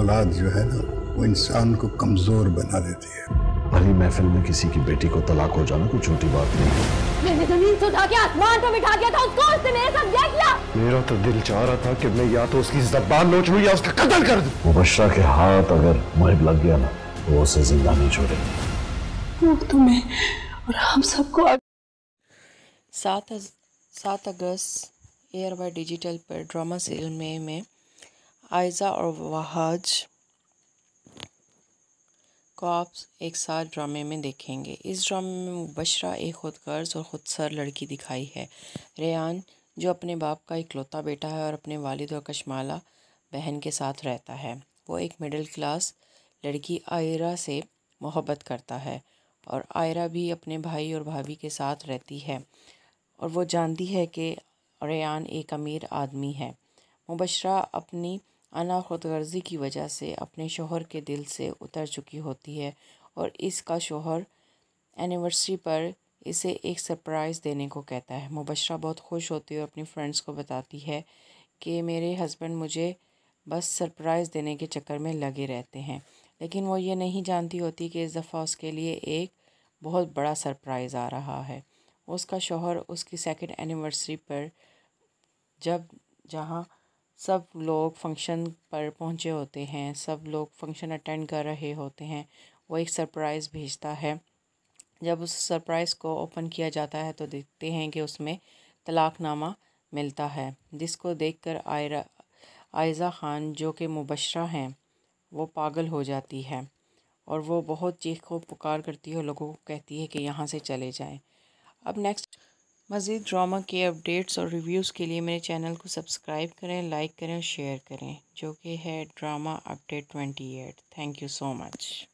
औलाद जो है ना वो इंसान को कमजोर बना देती है भली महफिल में किसी की बेटी को तलाक हो जाना कोई छोटी बात नहीं है मैंने जमीन से उठा के आसमान पे बिठा दिया था उसको उसने मेरे साथ देख लिया मेरा तो दिल चाह रहा था कि मैं या तो उसकी जबान नोच लूं या उसका कत्ल कर दूं मुबशरा के हाथ अगर मुहिब लग गया ना तो वो उसे जिंदा नहीं छोड़ेगा वो तुम्हें और हम सबको सात अगस्त वाई डिजिटल पर ड्रामा सीरियल में मैं आयजा और वहाज को आप एक साथ ड्रामे में देखेंगे इस ड्रामे में मुबशरा एक गर्ज़ और खुदसर लड़की दिखाई है रेहान जो अपने बाप का इकलौता बेटा है और अपने वालिद और कशमाला बहन के साथ रहता है वो एक मिडिल क्लास लड़की आयरा से मोहब्बत करता है और आयरा भी अपने भाई और भाभी के साथ रहती है और वो जानती है कि रेान एक अमीर आदमी है मुबशरा अपनी अना खुद गर्जी की वजह से अपने शोहर के दिल से उतर चुकी होती है और इसका शोहर एनिवर्सरी पर इसे एक सरप्राइज़ देने को कहता है मुबशरा बहुत खुश होती है और अपनी फ्रेंड्स को बताती है कि मेरे हस्बैंड मुझे बस सरप्राइज़ देने के चक्कर में लगे रहते हैं लेकिन वो ये नहीं जानती होती कि इस दफ़ा उसके लिए एक बहुत बड़ा सरप्राइज़ आ रहा है उसका शोहर उसकी सेकंड एनिवर्सरी पर जब जहाँ सब लोग फंक्शन पर पहुँचे होते हैं सब लोग फंक्शन अटेंड कर रहे होते हैं वो एक सरप्राइज़ भेजता है जब उस सरप्राइज़ को ओपन किया जाता है तो देखते हैं कि उसमें तलाकनामा मिलता है जिसको देखकर आयरा आयज़ा ख़ान जो कि मुबशरा हैं वो पागल हो जाती है और वो बहुत चीख को पुकार करती है लोगों को कहती है कि यहाँ से चले जाएं अब नेक्स्ट मज़ीद ड्रामा के अपडेट्स और रिव्यूज़ के लिए मेरे चैनल को सब्सक्राइब करें लाइक करें और शेयर करें जो कि है drama update twenty eight thank you so much